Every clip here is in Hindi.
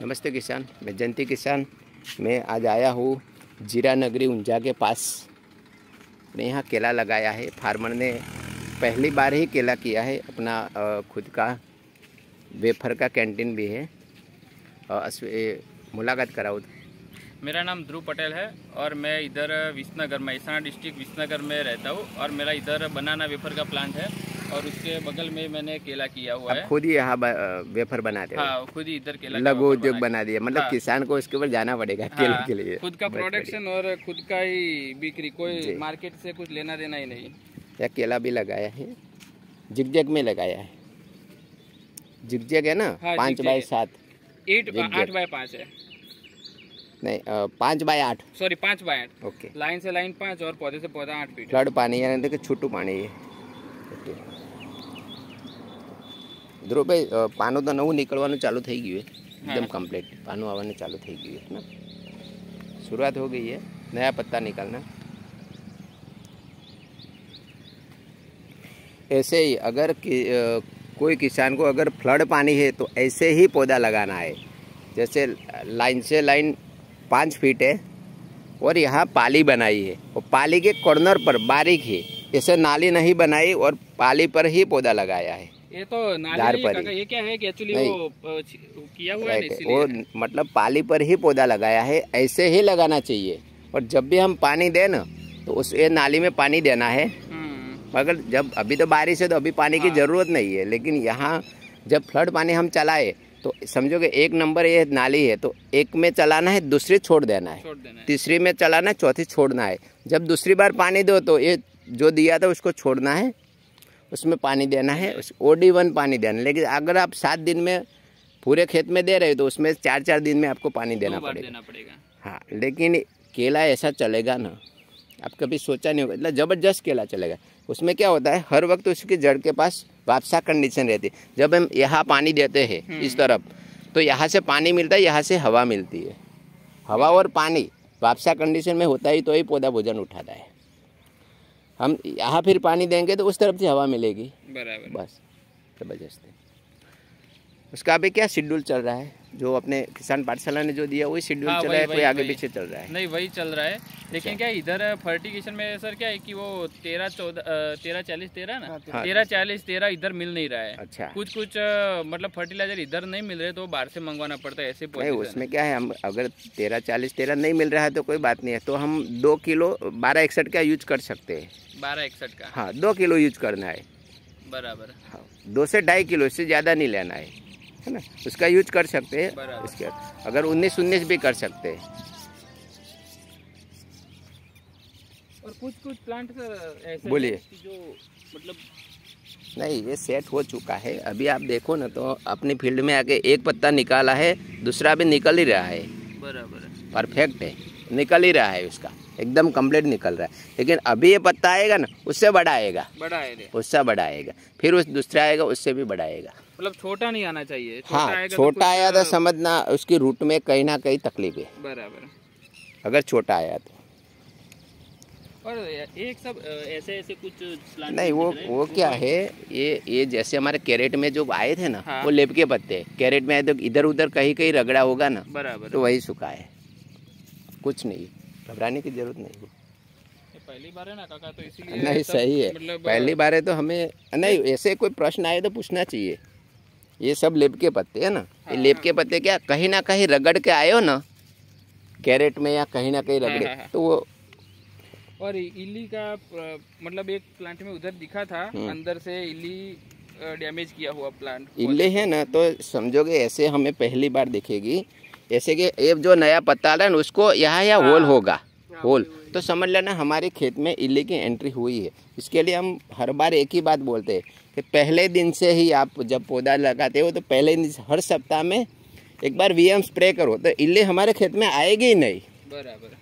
नमस्ते किसान मैं जयंती किसान मैं आज आया हूँ जीरा नगरी ऊंझा के पास मैं यहाँ केला लगाया है फार्मर ने पहली बार ही केला किया है अपना खुद का वेफर का कैंटीन भी है मुलाकात कराऊ मेरा नाम ध्रुव पटेल है और मैं इधर विसनगर महसाना डिस्ट्रिक्ट विसनगर में रहता हूँ और मेरा इधर बनाना वेफर का प्लांट है और उसके बगल में मैंने केला किया हुआ है खुद ही यहाँ वेफर दिया हाँ खुद ही इधर केला लघु उद्योग बना, बना दिया मतलब हाँ। किसान को इसके ऊपर जाना पड़ेगा हाँ। केले के लिए खुद का प्रोडक्शन और खुद का ही बिक्री कोई मार्केट से कुछ लेना देना ही नहीं या केला भी लगाया है जग में लगाया है जग है ना हाँ, पाँच बाय सात एट आठ बाय पाँच है नहीं पाँच बाय आठ सॉरी पाँच बाय आठ ओके लाइन से लाइन पाँच और पौधे से पौधा आठ फीट फ्लड पानी यानी देखिए छोटू पानी है द्रोबे पानोदा नऊ निकलवानो चालू થઈ ગઈ હે एकदम कंप्लीट पाणू આવને चालू થઈ ગઈ હે શરૂઆત હો ગઈ હે નયા પત્તા નિકલના એસે હી અગર કોઈ કિસાન કો અગર ફ્લડ પાણી હે તો એસે હી પોદા લગાના હે જસે લાઈન સે લાઈન 5 ફીટ હે ઓર યહા પાલી બનાઈ હે ઓ પાલી કે કોર્નર પર બારીક હે એસે નાલી નહીં બનાઈ ઓર પાલી પર હી પોદા લગાયા હે ये तो ये क्या है कि एक्चुअली वो किया हुआ है वो मतलब पाली पर ही पौधा लगाया है ऐसे ही लगाना चाहिए और जब भी हम पानी दें ना तो उस ये नाली में पानी देना है हम्म। मगर जब अभी तो बारिश है तो अभी पानी की हाँ। ज़रूरत नहीं है लेकिन यहाँ जब फ्लड पानी हम चलाए तो समझो कि एक नंबर ये नाली है तो एक में चलाना है दूसरी छोड़ देना है। तीसरी में चलाना है चौथी छोड़ना है जब दूसरी बार पानी दो तो ये जो दिया था उसको छोड़ना है उसमें पानी देना है ओ डी वन पानी देना लेकिन अगर आप सात दिन में पूरे खेत में दे रहे हो तो उसमें चार चार दिन में आपको पानी देना पड़ेगा देना पड़ेगा हाँ लेकिन केला ऐसा चलेगा ना आप कभी सोचा नहीं होगा मतलब ज़बरदस्त केला चलेगा उसमें क्या होता है हर वक्त उसकी जड़ के पास वापसा कंडीशन रहती है जब हम यहाँ पानी देते हैं हम्म। इस तरफ तो यहाँ से पानी मिलता है यहाँ से हवा मिलती है हवा और पानी वापसा कंडीशन में होता ही तो ही पौधा भोजन उठाता है हम यहाँ फिर पानी देंगे तो उस तरफ से हवा मिलेगी बराबर बस ज़बरदस्ती उसका अभी क्या शेड्यूल चल रहा है जो अपने किसान पाठशाला ने जो दिया वही शेड्यूल हाँ, चल रहा है कोई आगे पीछे चल रहा है नहीं वही चल रहा है लेकिन अच्छा। क्या इधर फर्टिगेशन में सर क्या है कि वो तेरह चौदह तेरह चालीस तेरह ना हाँ, तेरह चालीस तेरह इधर मिल नहीं रहा है अच्छा कुछ कुछ मतलब फर्टिलाइजर इधर नहीं मिल रहे तो बाहर से मंगवाना पड़ता है ऐसे नहीं उसमें क्या है हम अगर तेरह चालीस तेरह नहीं मिल रहा है तो कोई बात नहीं है तो हम दो किलो बारह इकसठ का यूज कर सकते हैं बारह इकसठ का हाँ दो किलो यूज करना है बराबर हाँ, दो से ढाई किलो इससे ज़्यादा नहीं लेना है है ना उसका यूज कर सकते हैं अगर उन्नीस उन्नीस भी कर सकते हैं कुछ कुछ प्लांट ऐसे बोलिए जो मतलब नहीं ये सेट हो चुका है अभी आप देखो ना तो अपनी फील्ड में आके एक पत्ता निकाला है दूसरा भी निकल ही रहा है बराबर परफेक्ट है निकल ही रहा है उसका एकदम कंप्लीट निकल रहा है लेकिन अभी ये पत्ता आएगा ना उससे बड़ा आएगा बड़ा आएगा उससे बड़ा आएगा फिर उस दूसरा आएगा उससे भी बड़ा आएगा मतलब छोटा नहीं आना चाहिए छोटा हाँ तो छोटा आया तो समझना उसकी रूट में कहीं ना कहीं तकलीफ है बराबर अगर छोटा आया तो और एक सब ऐसे ऐसे कुछ नहीं वो वो क्या है ये ये जैसे हमारे कैरेट में जो आए थे ना हाँ। वो लेप के पत्ते कैरेट में आए तो इधर उधर कहीं कहीं रगड़ा होगा ना बराबर तो वही सुखा है कुछ नहीं घबराने की जरूरत नहीं है पहली बार है ना काका तो इसीलिए नहीं सही है मतलब, पहली बार है तो हमें नहीं ऐसे कोई प्रश्न आए तो पूछना चाहिए ये सब लेप के पत्ते है ना ये हाँ। लेप के पत्ते क्या कहीं ना कहीं रगड़ के आए हो ना कैरेट में या कहीं ना कहीं रगड़े हाँ, हाँ, तो वो और इली का मतलब एक प्लांट में उधर दिखा था हम्म। अंदर से इली डैमेज किया हुआ प्लांट इले है ना तो समझोगे ऐसे हमें पहली बार दिखेगी ऐसे कि ये जो नया पत्ता है ना उसको यहाँ या होल हाँ। होगा होल तो समझ लेना हमारे खेत में इली की एंट्री हुई है इसके लिए हम हर बार एक ही बात बोलते हैं कि पहले दिन से ही आप जब पौधा लगाते हो तो पहले दिन हर सप्ताह में एक बार वी स्प्रे करो तो इली हमारे खेत में आएगी ही नहीं बराबर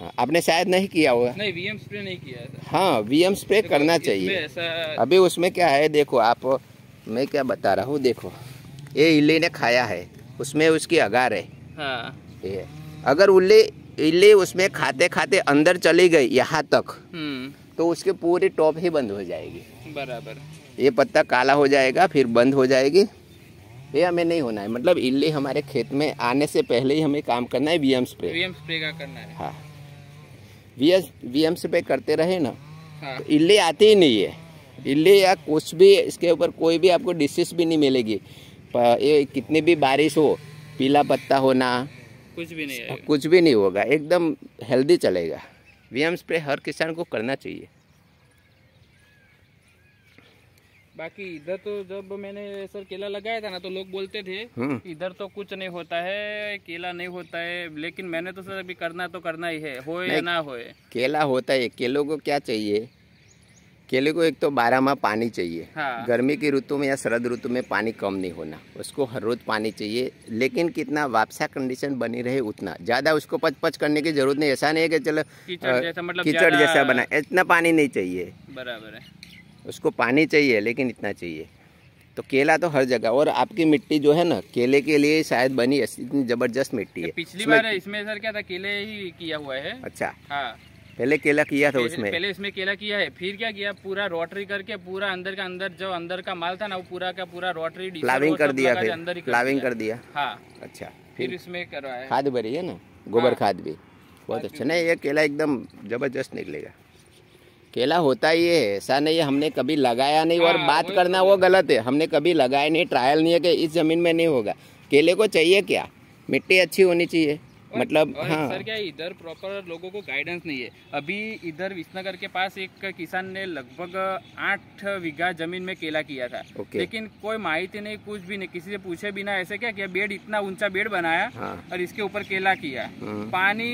हाँ, आपने शायद नहीं किया होगा नहीं वीएम स्प्रे नहीं किया था। हाँ वीएम स्प्रे तो करना चाहिए ऐसा... अभी उसमें क्या है देखो आप मैं क्या बता रहा हूँ देखो ये इल्ली ने खाया है उसमें उसकी अगार है हाँ। ये अगर उल्ली इल्ली उसमें खाते खाते अंदर चली गई यहाँ तक हम्म। तो उसके पूरी टॉप ही बंद हो जाएगी बराबर ये पत्ता काला हो जाएगा फिर बंद हो जाएगी ये हमें नहीं होना है मतलब इल्ली हमारे खेत में आने से पहले ही हमें काम करना है वीएम स्प्रे वीएम स्प्रे का करना है हाँ V S V M C पे करते रहे ना हाँ। तो इल्ली आती ही नहीं है इल्ली या कुछ भी इसके ऊपर कोई भी आपको डिसीज भी नहीं मिलेगी ये कितनी भी बारिश हो पीला पत्ता होना कुछ भी नहीं कुछ भी नहीं होगा एकदम हेल्दी चलेगा वी एम स्प्रे हर किसान को करना चाहिए बाकी इधर तो जब मैंने सर केला लगाया था ना तो लोग बोलते थे हम्म। इधर तो कुछ नहीं होता है केला नहीं होता है लेकिन मैंने तो सर अभी करना तो करना ही है हो या ना हो केला होता है केलों को क्या चाहिए केले को एक तो बारह माह पानी चाहिए हाँ। गर्मी की ऋतु में या शरद ऋतु में पानी कम नहीं होना उसको हर रोज पानी चाहिए लेकिन कितना वापसा कंडीशन बनी रहे उतना ज़्यादा उसको पच पच करने की जरूरत नहीं ऐसा नहीं है कि चलो कीचड़ जैसा मतलब कीचड़ जैसा बना इतना पानी नहीं चाहिए बराबर है उसको पानी चाहिए लेकिन इतना चाहिए तो केला तो हर जगह और आपकी मिट्टी जो है ना केले के लिए शायद बनी है इतनी जबरदस्त मिट्टी है पिछली बार इसमें सर क्या था केले ही किया हुआ है अच्छा हाँ पहले केला किया था उसमें पहले इसमें केला किया है फिर क्या किया पूरा रोटरी करके पूरा अंदर का अंदर जो अंदर का माल था ना वो पूरा का पूरा रोटरी प्लाविंग कर दिया अंदर प्लाविंग कर दिया हाँ अच्छा फिर इसमें करवाया खाद भरी है ना गोबर हाँ। खाद भी बहुत अच्छा नहीं ये केला एकदम जबरदस्त निकलेगा केला होता ही है ऐसा नहीं है हमने कभी लगाया नहीं और हाँ, बात करना तो। वो गलत है हमने कभी लगाया नहीं ट्रायल नहीं है कि इस ज़मीन में नहीं होगा केले को चाहिए क्या मिट्टी अच्छी होनी चाहिए मतलब और हाँ सर क्या इधर प्रॉपर लोगों को गाइडेंस नहीं है अभी इधर विसनगर के पास एक किसान ने लगभग आठ बीघा जमीन में केला किया था लेकिन कोई माहिती नहीं कुछ भी नहीं किसी से पूछे बिना ऐसे क्या किया बेड इतना ऊंचा बेड बनाया हाँ। और इसके ऊपर केला किया हाँ। पानी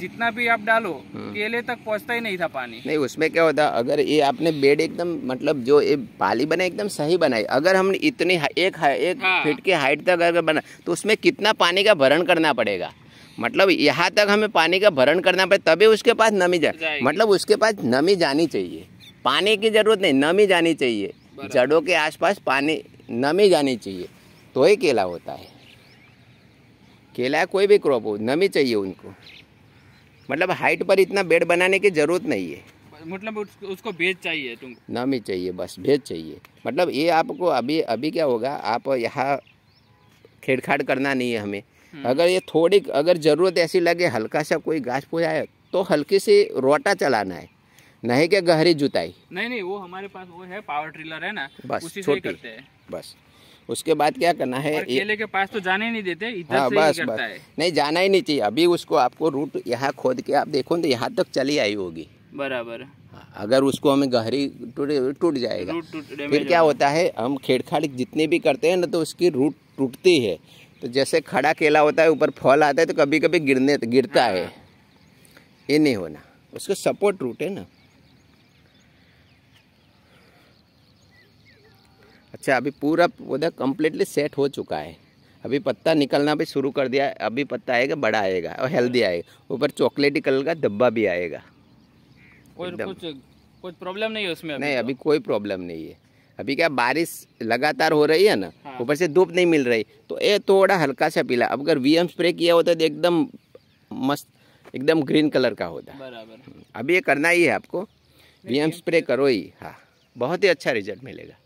जितना भी आप डालो हाँ। केले तक पहुँचता ही नहीं था पानी नहीं उसमें क्या होता अगर ये आपने बेड एकदम मतलब जो ये पाली बनाई एकदम सही बनाई अगर हम इतनी एक एक हाँ। फीट की हाइट तक अगर बना तो उसमें कितना पानी का भरण करना पड़ेगा मतलब यहाँ तक हमें पानी का भरण करना पड़े तभी उसके पास नमी जाए मतलब उसके पास नमी जानी चाहिए पानी की ज़रूरत नहीं नमी जानी चाहिए जड़ों के आसपास पानी नमी जानी चाहिए तो ही केला होता है केला कोई भी क्रॉप हो नमी चाहिए उनको मतलब हाइट पर इतना बेड बनाने की ज़रूरत नहीं है मतलब उसको, भेज चाहिए तुमको नमी चाहिए बस भेज चाहिए मतलब ये आपको अभी अभी क्या होगा आप यहाँ खेड़खाड़ करना नहीं है हमें हम्म। अगर ये थोड़ी अगर ज़रूरत ऐसी लगे हल्का सा कोई घास फूस आए तो हल्की सी रोटा चलाना है नहीं क्या गहरी जुताई नहीं नहीं वो हमारे पास वो है पावर ट्रिलर है ना बस उसी छोटी करते हैं बस उसके बाद क्या करना है केले के पास तो जाने नहीं देते इधर हाँ, से बस, करता बस, है नहीं जाना ही नहीं चाहिए अभी उसको आपको रूट यहाँ खोद के आप देखो तो यहाँ तक चली आई होगी बराबर हाँ, अगर उसको हमें गहरी टूट जाएगा फिर क्या होता है हम खेड़खाड़ जितने भी करते हैं ना तो उसकी रूट टूटती है तो जैसे खड़ा केला होता है ऊपर फल आता है तो कभी कभी गिरने गिरता है हाँ। ये नहीं होना उसको सपोर्ट रूट है ना अच्छा अभी पूरा पौधा कम्प्लीटली सेट हो चुका है अभी पत्ता निकलना भी शुरू कर दिया अभी पत्ता आएगा बड़ा आएगा और हेल्दी आएगा ऊपर चॉकलेटी कलर का धब्बा भी आएगा कोई कुछ कोई प्रॉब्लम नहीं है उसमें अभी नहीं तो? अभी कोई प्रॉब्लम नहीं है अभी क्या बारिश लगातार हो रही है ना हाँ। ऊपर हाँ। से धूप नहीं मिल रही तो ये थोड़ा हल्का सा पीला अब अगर वी स्प्रे किया होता तो एकदम मस्त एकदम ग्रीन कलर का होता बराबर अभी ये करना ही है आपको वी स्प्रे करो ही हाँ बहुत ही अच्छा रिजल्ट मिलेगा